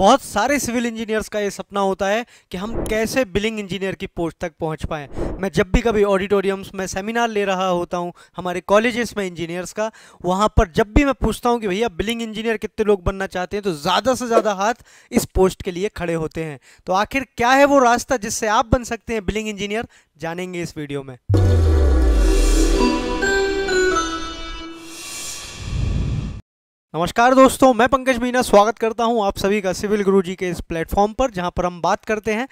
बहुत सारे civil engineers का ये सपना होता है कि हम कैसे बिलिंग इंजीनियर की पोस्ट तक पहुंच पाएँ मैं जब भी कभी ऑडिटोरियम्स में सेमिनार ले रहा होता हूँ हमारे कॉलेजेस में इंजीनियर्स का वहाँ पर जब भी मैं पूछता हूँ कि भैया बिलिंग इंजीनियर कितने लोग बनना चाहते हैं तो ज़्यादा से ज़्यादा हाथ इस पोस्ट के लिए खड़े होते हैं तो आखिर क्या है वो रास्ता जिससे आप बन सकते हैं बिलिंग इंजीनियर जानेंगे इस वीडियो में नमस्कार दोस्तों मैं पंकज मीना स्वागत करता हूं आप सभी का सिविल गुरुजी के इस प्लेटफॉर्म पर जहां पर हम बात करते हैं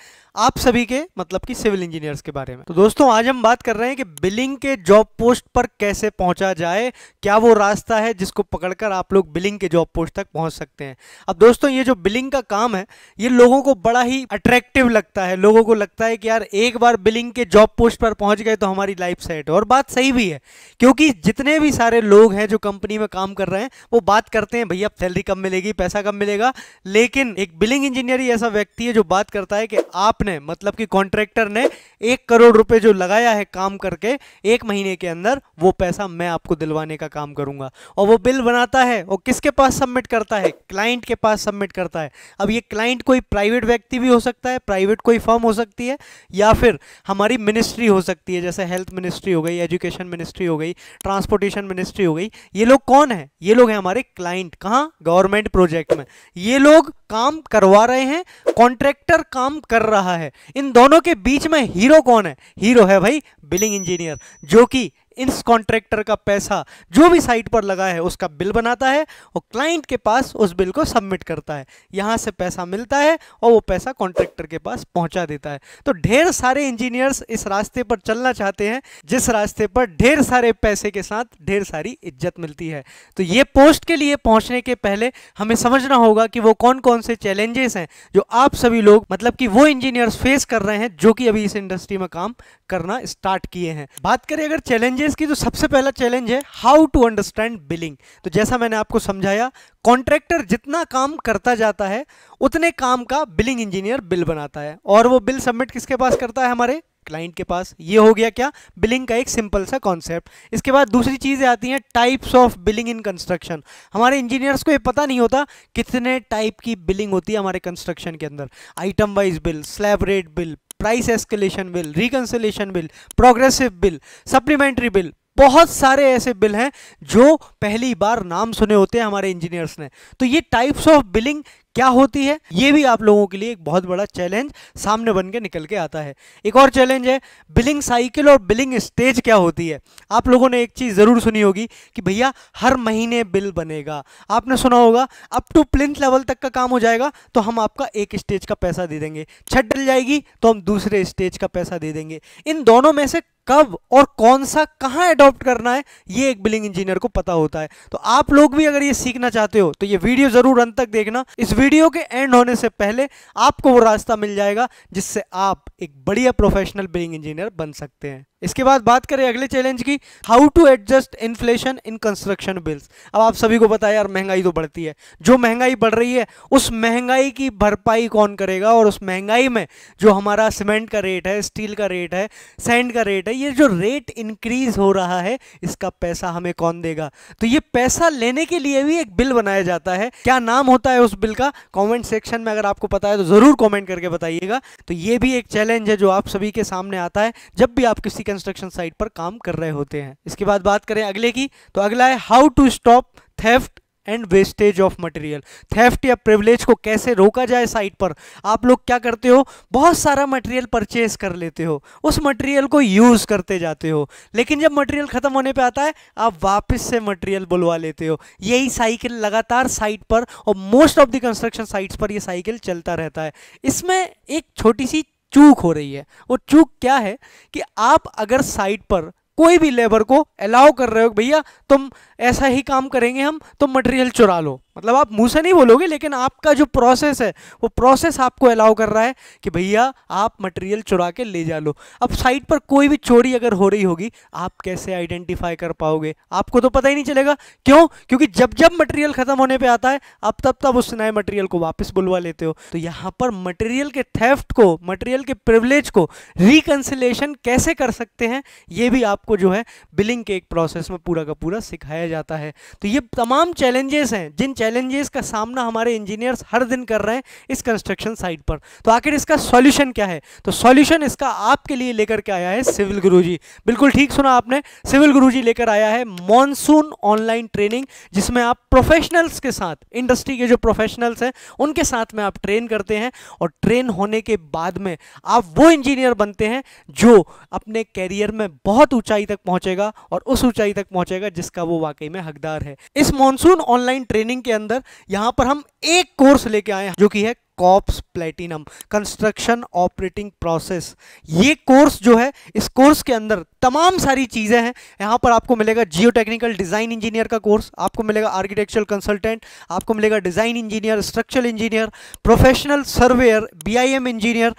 आप सभी के मतलब कि सिविल इंजीनियर्स के बारे में तो दोस्तों आज हम बात कर रहे हैं कि बिलिंग के जॉब पोस्ट पर कैसे पहुंचा जाए क्या वो रास्ता है जिसको पकड़कर आप लोग बिलिंग के जॉब पोस्ट तक पहुँच सकते हैं अब दोस्तों ये जो बिलिंग का काम है ये लोगों को बड़ा ही अट्रैक्टिव लगता है लोगों को लगता है कि यार एक बार बिलिंग के जॉब पोस्ट पर पहुँच गए तो हमारी लाइफ सेट है और बात सही भी है क्योंकि जितने भी सारे लोग हैं जो कंपनी में काम कर रहे हैं वो बात बात करते हैं भैया सैलरी कम मिलेगी पैसा कम मिलेगा लेकिन एक बिलिंग इंजीनियर ही ऐसा व्यक्ति है जो बात करता है कि आपने मतलब कि कॉन्ट्रैक्टर ने एक करोड़ रुपए जो लगाया है काम करके एक महीने के अंदर वो पैसा मैं आपको दिलवाने का काम करूंगा और वो बिल बनाता है और किसके पास सबमिट करता है क्लाइंट के पास सबमिट करता है अब ये क्लाइंट कोई प्राइवेट व्यक्ति भी हो सकता है प्राइवेट कोई फर्म हो सकती है या फिर हमारी मिनिस्ट्री हो सकती है जैसे हेल्थ मिनिस्ट्री हो गई एजुकेशन मिनिस्ट्री हो गई ट्रांसपोर्टेशन मिनिस्ट्री हो गई ये लोग कौन है ये लोग हैं हमारे क्लाइंट कहाँ गवर्नमेंट प्रोजेक्ट में ये लोग काम करवा रहे हैं कॉन्ट्रैक्टर काम कर रहा है इन दोनों के बीच में हीरो कौन है हीरो है भाई बिलिंग इंजीनियर जो कि इस कॉन्ट्रैक्टर का पैसा जो भी साइट पर लगा है उसका बिल बनाता है और क्लाइंट के पास उस बिल को सबमिट करता है यहाँ से पैसा मिलता है और वो पैसा कॉन्ट्रैक्टर के पास पहुँचा देता है तो ढेर सारे इंजीनियर्स इस रास्ते पर चलना चाहते हैं जिस रास्ते पर ढेर सारे पैसे के साथ ढेर सारी इज्जत मिलती है तो ये पोस्ट के लिए पहुँचने के पहले हमें समझना होगा कि वो कौन कौन से चैलेंजेस हैं जो आप सभी लोग मतलब कि वो इंजीनियर्स फेस कर रहे हैं जो कि अभी इस इंडस्ट्री में काम करना स्टार्ट किए हैं बात करें अगर चैलेंजेस बिजनेस की जो तो सबसे पहला चैलेंज है हाउ टू अंडरस्टैंड बिलिंग तो जैसा मैंने आपको समझाया कॉन्ट्रैक्टर जितना काम करता जाता है उतने काम का बिलिंग इंजीनियर बिल बनाता है और वो बिल सबमिट किसके पास करता है हमारे क्लाइंट के पास ये हो गया क्या बिलिंग का एक सिंपल सा कॉन्सेप्ट इसके बाद दूसरी चीज़ें आती हैं types of billing in construction हमारे इंजीनियर्स को ये पता नहीं होता कितने टाइप की बिलिंग होती है हमारे कंस्ट्रक्शन के अंदर item wise bill slab rate bill price escalation bill reconciliation bill progressive bill supplementary bill बहुत सारे ऐसे बिल हैं जो पहली बार नाम सुने होते हैं हमारे इंजीनियर्स ने तो ये टाइप्स ऑफ बिलिंग क्या होती है ये भी आप लोगों के लिए एक बहुत बड़ा चैलेंज सामने बन के निकल के आता है एक और चैलेंज है बिलिंग साइकिल और बिलिंग स्टेज क्या होती है आप लोगों ने एक चीज़ ज़रूर सुनी होगी कि भैया हर महीने बिल बनेगा आपने सुना होगा अप टू प्लिंथ लेवल तक का काम हो जाएगा तो हम आपका एक स्टेज का पैसा दे देंगे छत डल जाएगी तो हम दूसरे स्टेज का पैसा दे देंगे इन दोनों में से कब और कौन सा कहाँ अडॉप्ट करना है ये एक बिलिंग इंजीनियर को पता होता है तो आप लोग भी अगर ये सीखना चाहते हो तो ये वीडियो ज़रूर अंत तक देखना इस वीडियो के एंड होने से पहले आपको वो रास्ता मिल जाएगा जिससे आप एक बढ़िया प्रोफेशनल बिलिंग इंजीनियर बन सकते हैं इसके बाद बात करें अगले चैलेंज की how to adjust inflation in construction bills अब आप सभी को बताया यार महंगाई तो बढ़ती है जो महंगाई बढ़ रही है उस महंगाई की भरपाई कौन करेगा और उस महंगाई में जो हमारा सीमेंट का रेट है स्टील का रेट है सैंड का रेट है ये जो रेट इंक्रीज हो रहा है इसका पैसा हमें कौन देगा तो ये पैसा लेने के लिए भी एक बिल बनाया जाता है क्या नाम होता है उस बिल का कॉमेंट सेक्शन में अगर आपको पता है तो ज़रूर कॉमेंट करके बताइएगा तो ये भी एक चैलेंज है जो आप सभी के सामने आता है जब भी आप किसी कंस्ट्रक्शन साइट पर काम कर रहे होते हैं इसके बाद बात करें अगले की तो अगला है how to stop theft and wastage of material theft या प्रिवलेज को कैसे रोका जाए साइट पर आप लोग क्या करते हो बहुत सारा मटेरियल परचेज कर लेते हो उस मटेरियल को यूज़ करते जाते हो लेकिन जब मटेरियल ख़त्म होने पे आता है आप वापस से मटेरियल बुलवा लेते हो यही साइकिल लगातार साइट पर और most of the construction sites पर यह साइकिल चलता रहता है इसमें एक छोटी सी चूक हो रही है वो चूक क्या है कि आप अगर साइट पर कोई भी लेबर को अलाउ कर रहे हो भैया तुम ऐसा ही काम करेंगे हम तुम तो मटेरियल चुरा लो मतलब आप मुंह से नहीं बोलोगे लेकिन आपका जो प्रोसेस है वो प्रोसेस आपको अलाउ कर रहा है कि भैया आप मटेरियल चुरा के ले जा लो अब साइट पर कोई भी चोरी अगर हो रही होगी आप कैसे आइडेंटिफाई कर पाओगे आपको तो पता ही नहीं चलेगा क्यों क्योंकि जब जब मटेरियल ख़त्म होने पर आता है आप तब तब उस नए मटेरियल को वापस बुलवा लेते हो तो यहाँ पर मटेरियल के थेफ्ट को मटेरियल के प्रिवलेज को रिकन्सिलेशन कैसे कर सकते हैं ये भी आपको जो है बिलिंग के एक प्रोसेस में पूरा का पूरा सिखाया जाता है तो ये तमाम चैलेंजेस हैं जिन चैलेंज चैलेंजेस का सामना हमारे इंजीनियर्स हर दिन कर रहे हैं इस कंस्ट्रक्शन साइट पर तो आखिर इसका सॉल्यूशन क्या है तो सॉल्यूशन इसका आपके लिए लेकर के आया है सिविल गुरुजी बिल्कुल ठीक सुना आपने सिविल गुरुजी लेकर आया है मॉनसून ऑनलाइन ट्रेनिंग जिसमें आप प्रोफेशनल्स के साथ इंडस्ट्री के जो प्रोफेशनल्स हैं उनके साथ में आप ट्रेन करते हैं और ट्रेन होने के बाद में आप वो इंजीनियर बनते हैं जो अपने कैरियर में बहुत ऊंचाई तक पहुंचेगा और उस ऊंचाई तक पहुंचेगा जिसका वो वाकई में हकदार है इस मॉनसून ऑनलाइन ट्रेनिंग के अंदर यहां पर हम एक कोर्स लेके आए हैं जो कि है COPS platinum construction operating process ये कोर्स जो है इस कोर्स के अंदर तमाम सारी चीज़ें हैं यहाँ पर आपको मिलेगा जियो टेक्निकल डिज़ाइन इंजीनियर का कोर्स आपको मिलेगा आर्किटेक्चरल कंसल्टेंट आपको मिलेगा design engineer structural engineer professional surveyor BIM engineer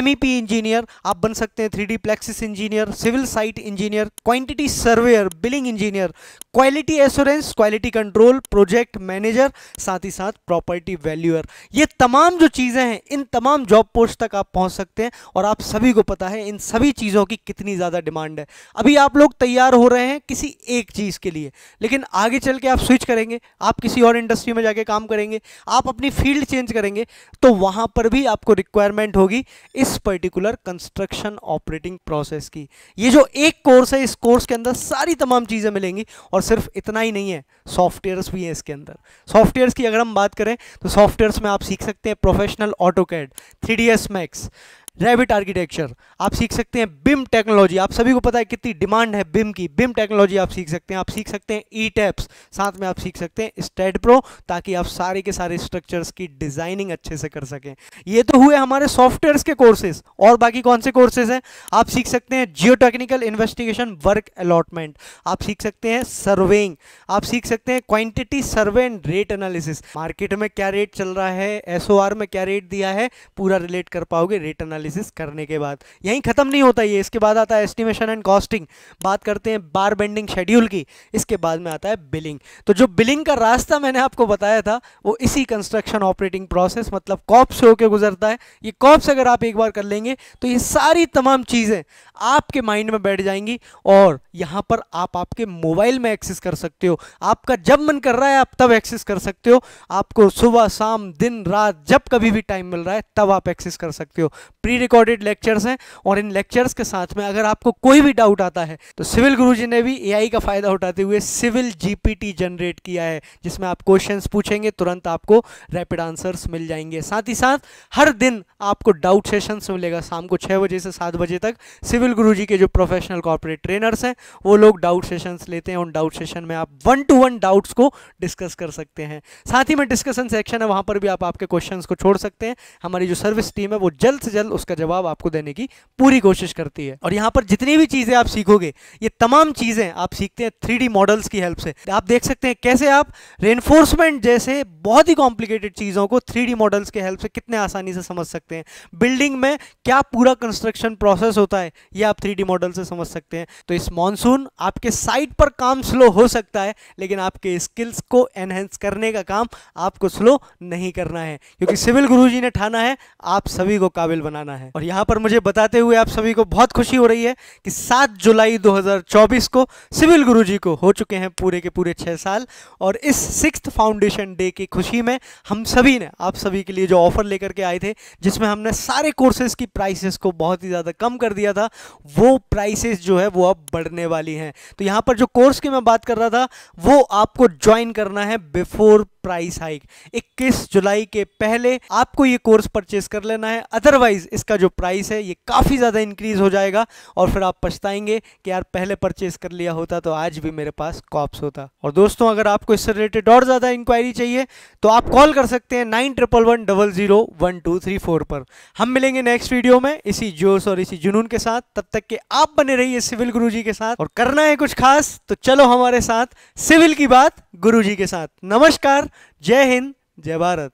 MEP engineer आप बन सकते हैं three PLAXIS engineer civil site engineer quantity surveyor billing engineer quality assurance quality control project manager साथ ही साथ प्रॉपर्टी वैल्यूअर ये तमाम जो चीज़ें हैं इन तमाम जॉब पोस्ट तक आप पहुंच सकते हैं और आप सभी को पता है इन सभी चीज़ों की कितनी ज़्यादा डिमांड है अभी आप लोग तैयार हो रहे हैं किसी एक चीज़ के लिए लेकिन आगे चल के आप स्विच करेंगे आप किसी और इंडस्ट्री में जाके काम करेंगे आप अपनी फील्ड चेंज करेंगे तो वहाँ पर भी आपको रिक्वायरमेंट होगी इस पर्टिकुलर कंस्ट्रक्शन ऑपरेटिंग प्रोसेस की ये जो एक कोर्स है इस कोर्स के अंदर सारी तमाम चीज़ें मिलेंगी और सिर्फ इतना ही नहीं है सॉफ्टवेयर्स भी हैं इसके अंदर सॉफ्टवेयर्स की अगर हम बात करें तो सॉफ्टवेयर्स में आप सीख सकते हैं professional AutoCAD, 3ds Max, Revit architecture आप सीख सकते हैं बिम टेक्नोलॉजी आप सभी को पता है कितनी डिमांड है बिम की बिम टेक्नोलॉजी आप सीख सकते हैं आप सीख सकते हैं ई टैप्स साथ में आप सीख सकते हैं स्टेड प्रो ताकि आप सारे के सारे स्ट्रक्चर्स की डिजाइनिंग अच्छे से कर सकें ये तो हुए हमारे सॉफ्टवेयर के कोर्सेज और बाकी कौन से कोर्सेज हैं आप सीख सकते हैं geotechnical investigation work allotment आप सीख सकते हैं सर्वेइंग आप सीख सकते हैं quantity survey and rate analysis market में क्या रेट चल रहा है एस में क्या रेट दिया है पूरा रिलेट कर पाओगे रेट एनालिस एनालिसिस करने के बाद यहीं ख़त्म नहीं होता ये इसके बाद आता है एस्टिमेशन एंड कॉस्टिंग बात करते हैं बार बेंडिंग शेड्यूल की इसके बाद में आता है बिलिंग तो जो बिलिंग का रास्ता मैंने आपको बताया था वो इसी कंस्ट्रक्शन ऑपरेटिंग प्रोसेस मतलब कॉप्स होकर गुजरता है ये कॉप्स अगर आप एक बार कर लेंगे तो ये सारी तमाम चीज़ें आपके माइंड में बैठ जाएंगी और यहाँ पर आप आपके मोबाइल में एक्सेस कर सकते हो आपका जब मन कर रहा है आप तब एक्सेस कर सकते हो आपको सुबह शाम दिन रात जब कभी भी टाइम मिल रहा है तब आप एक्सेस कर सकते हो प्री प्री रिकॉर्डेड लेक्चर्स हैं और इन लेक्चर्स के साथ में अगर आपको कोई भी डाउट आता है तो सिविल गुरुजी ने भी एआई का फ़ायदा उठाते हुए सिविल जीपीटी जनरेट किया है जिसमें आप क्वेश्चंस पूछेंगे तुरंत आपको रैपिड आंसर्स मिल जाएंगे साथ ही साथ हर दिन आपको डाउट सेशंस मिलेगा शाम को छः बजे से सात बजे तक सिविल गुरु के जो प्रोफेशनल कॉर्पोरेट ट्रेनर्स हैं वो लोग डाउट सेशंस लेते हैं उन डाउट सेशन में आप वन टू वन डाउट्स को डिस्कस कर सकते हैं साथ ही में डिस्कशन सेक्शन है वहाँ पर भी आप आपके क्वेश्चन को छोड़ सकते हैं हमारी जो सर्विस टीम है वो जल्द से जल्द उसका जवाब आपको देने की पूरी कोशिश करती है और यहाँ पर जितनी भी चीज़ें आप सीखोगे ये तमाम चीज़ें आप सीखते हैं थ्री मॉडल्स की हेल्प से आप देख सकते हैं कैसे आप रेनफोर्समेंट जैसे बहुत ही कॉम्प्लिकेटेड चीज़ों को थ्री मॉडल्स के हेल्प से कितने आसानी से समझ सकते हैं बिल्डिंग में क्या पूरा कंस्ट्रक्शन प्रोसेस होता है ये आप थ्री मॉडल से समझ सकते हैं तो इस मानसून आपके साइट पर काम स्लो हो सकता है लेकिन आपके स्किल्स को एनहेंस करने का काम आपको स्लो नहीं करना है क्योंकि सिविल गुरुजी ने ठाना है आप सभी को काबिल बनाना बनाना है और यहाँ पर मुझे बताते हुए आप सभी को बहुत खुशी हो रही है कि 7 जुलाई 2024 को सिविल गुरु को हो चुके हैं पूरे के पूरे छः साल और इस सिक्स फाउंडेशन डे की खुशी में हम सभी ने आप सभी के लिए जो ऑफर लेकर के आए थे जिसमें हमने सारे कोर्सेज की प्राइसेस को बहुत ही ज़्यादा कम कर दिया था वो प्राइसेस जो है वो अब बढ़ने वाली हैं तो यहाँ पर जो कोर्स की मैं बात कर रहा था वो आपको ज्वाइन करना है बिफोर प्राइस हाइक 21 जुलाई के पहले आपको ये कोर्स परचेस कर लेना है अदरवाइज इसका जो प्राइस है ये काफ़ी ज़्यादा इंक्रीज हो जाएगा और फिर आप पछताएंगे कि यार पहले परचेस कर लिया होता तो आज भी मेरे पास कॉप्स होता और दोस्तों अगर आपको इससे रिलेटेड और ज़्यादा इंक्वायरी चाहिए तो आप कॉल कर सकते हैं nine triple one double zero one two three four पर हम मिलेंगे नेक्स्ट वीडियो में इसी जोश और इसी जुनून के साथ तब तक के आप बने रहिए सिविल गुरु जी के साथ और करना है कुछ खास तो चलो हमारे साथ सिविल की बात गुरु जी के साथ नमस्कार जय हिंद जय भारत